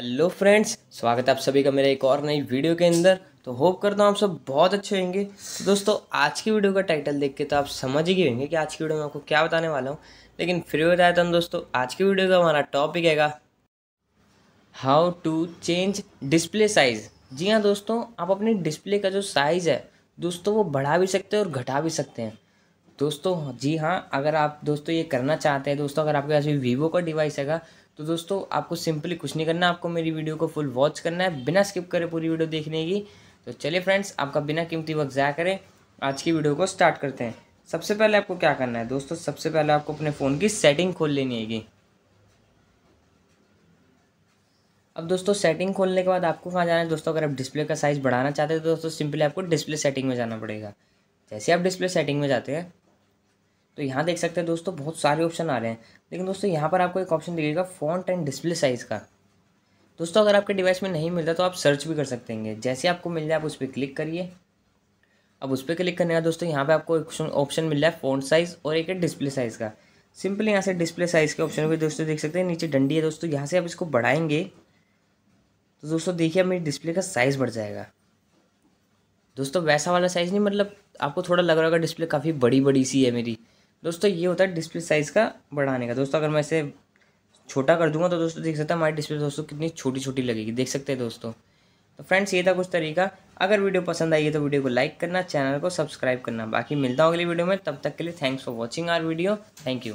hello friends स्वागत है आप सभी का मेरे एक और नई वीडियो के अंदर तो होप करता हूँ आप सब बहुत अच्छे होंगे तो दोस्तों आज की वीडियो का टाइटल देख के तो आप समझ ही होंगे कि आज की वीडियो में आपको क्या बताने वाला हूँ लेकिन फिर भी बताया था हम दोस्तों आज की वीडियो का हमारा टॉपिक हैगा how to change display size जी हाँ दोस्तों आप अपने डिस्प्ले का जो साइज़ है दोस्तों वो बढ़ा भी सकते हैं और घटा भी सकते हैं दोस्तों जी हाँ अगर आप दोस्तों ये करना चाहते हैं दोस्तों अगर आपके पास भी वीवो का डिवाइस हैगा तो दोस्तों आपको सिंपली कुछ नहीं करना आपको मेरी वीडियो को फुल वॉच करना है बिना स्किप करे पूरी वीडियो देखने की तो चलिए फ्रेंड्स आपका बिना कीमती वक्त ज़ाया करें आज की वीडियो को स्टार्ट करते हैं सबसे पहले आपको क्या करना है दोस्तों सबसे पहले आपको अपने फ़ोन की सेटिंग खोल लेनी है अब दोस्तों सेटिंग खोलने के बाद आपको कहाँ जाना है दोस्तों अगर आप डिस्प्ले का साइज़ बढ़ाना चाहते हैं तो दोस्तों सिंपली आपको डिस्प्ले सेटिंग में जाना पड़ेगा जैसे आप डिस्प्ले सेटिंग में जाते हैं तो यहाँ देख सकते हैं दोस्तों बहुत सारे ऑप्शन आ रहे हैं लेकिन दोस्तों यहाँ पर आपको एक ऑप्शन दिखेगा फॉन्ट एंड डिस्प्ले साइज़ का दोस्तों अगर आपके डिवाइस में नहीं मिलता तो आप सर्च भी कर सकते हैं जैसे आपको मिल जाए आप उस पर क्लिक करिए अब उस पर क्लिक करने का दोस्तों यहाँ पर आपको ऑप्शन मिल रहा है फोन साइज़ और एक है डिस्प्ले साइज़ का सिंपल यहाँ से डिस्प्ले साइज़ के ऑप्शन भी दोस्तों देख सकते हैं नीचे डंडी है दोस्तों यहाँ से आप इसको बढ़ाएंगे तो दोस्तों देखिए मेरी डिस्प्ले का साइज़ बढ़ जाएगा दोस्तों वैसा वाला साइज़ नहीं मतलब आपको थोड़ा लग रहा होगा डिस्प्ले काफ़ी बड़ी बड़ी सी है मेरी दोस्तों ये होता है डिस्प्ले साइज़ का बढ़ाने का दोस्तों अगर मैं इसे छोटा कर दूंगा तो दोस्तों देख सकते हैं हमारी डिस्प्ले दोस्तों कितनी छोटी छोटी लगेगी देख सकते हैं दोस्तों तो फ्रेंड्स ये था कुछ तरीका अगर वीडियो पसंद आई है तो वीडियो को लाइक करना चैनल को सब्सक्राइब करना बाकी मिलता हूँ अगली वीडियो में तब तक के लिए thanks for watching our video thank you